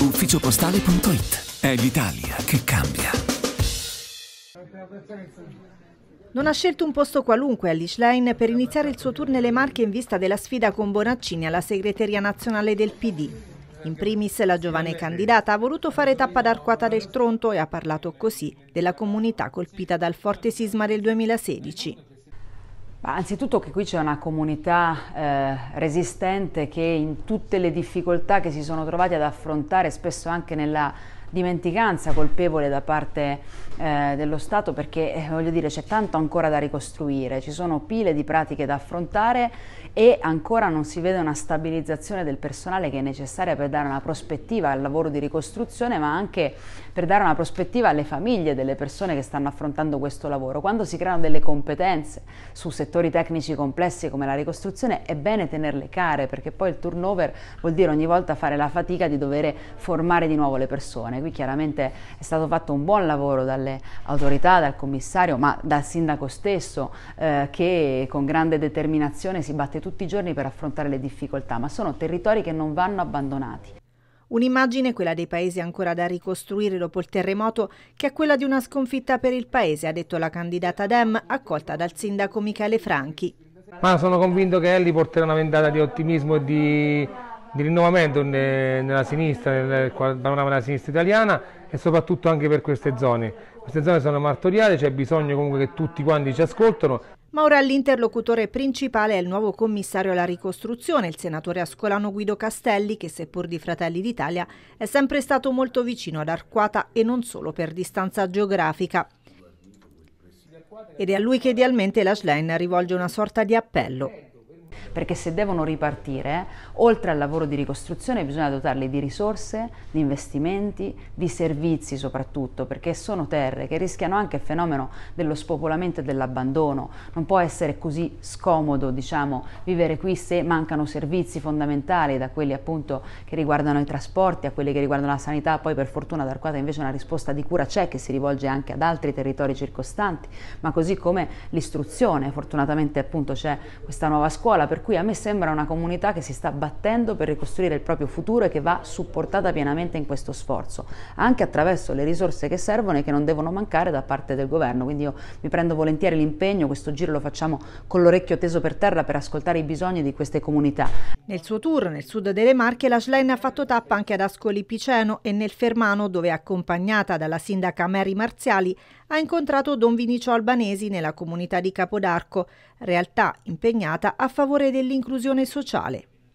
Ufficiopostale.it è l'Italia che cambia. Non ha scelto un posto qualunque all'Ischlein per iniziare il suo tour nelle Marche in vista della sfida con Bonaccini alla segreteria nazionale del PD. In primis la giovane candidata ha voluto fare tappa ad Arquata del Tronto e ha parlato così della comunità colpita dal forte sisma del 2016. Ma anzitutto che qui c'è una comunità eh, resistente che in tutte le difficoltà che si sono trovati ad affrontare, spesso anche nella dimenticanza colpevole da parte eh, dello Stato perché eh, voglio dire c'è tanto ancora da ricostruire, ci sono pile di pratiche da affrontare e ancora non si vede una stabilizzazione del personale che è necessaria per dare una prospettiva al lavoro di ricostruzione ma anche per dare una prospettiva alle famiglie delle persone che stanno affrontando questo lavoro. Quando si creano delle competenze su settori tecnici complessi come la ricostruzione è bene tenerle care perché poi il turnover vuol dire ogni volta fare la fatica di dover formare di nuovo le persone. Qui chiaramente è stato fatto un buon lavoro dalle autorità, dal commissario, ma dal sindaco stesso eh, che con grande determinazione si batte tutti i giorni per affrontare le difficoltà, ma sono territori che non vanno abbandonati. Un'immagine, quella dei paesi ancora da ricostruire dopo il terremoto, che è quella di una sconfitta per il paese, ha detto la candidata Dem, accolta dal sindaco Michele Franchi. Ma sono convinto che Elli porterà una ventata di ottimismo e di di rinnovamento eh, nella sinistra, nel panorama della sinistra italiana e soprattutto anche per queste zone. Queste zone sono martoriali, c'è bisogno comunque che tutti quanti ci ascoltano. Ma ora l'interlocutore principale è il nuovo commissario alla ricostruzione, il senatore ascolano Guido Castelli, che seppur di Fratelli d'Italia è sempre stato molto vicino ad Arquata e non solo per distanza geografica. Ed è a lui che idealmente la Schlein rivolge una sorta di appello perché se devono ripartire, oltre al lavoro di ricostruzione bisogna dotarli di risorse, di investimenti, di servizi soprattutto, perché sono terre che rischiano anche il fenomeno dello spopolamento e dell'abbandono. Non può essere così scomodo, diciamo, vivere qui se mancano servizi fondamentali, da quelli appunto che riguardano i trasporti a quelli che riguardano la sanità, poi per fortuna ad Arquata invece una risposta di cura c'è che si rivolge anche ad altri territori circostanti, ma così come l'istruzione, fortunatamente appunto c'è questa nuova scuola per per cui a me sembra una comunità che si sta battendo per ricostruire il proprio futuro e che va supportata pienamente in questo sforzo, anche attraverso le risorse che servono e che non devono mancare da parte del governo. Quindi io mi prendo volentieri l'impegno, questo giro lo facciamo con l'orecchio teso per terra per ascoltare i bisogni di queste comunità. Nel suo tour nel sud delle Marche la Schlein ha fatto tappa anche ad Ascoli Piceno e nel Fermano dove accompagnata dalla sindaca Mary Marziali ha incontrato Don Vinicio Albanesi nella comunità di Capodarco, realtà impegnata a favore dell'inclusione sociale.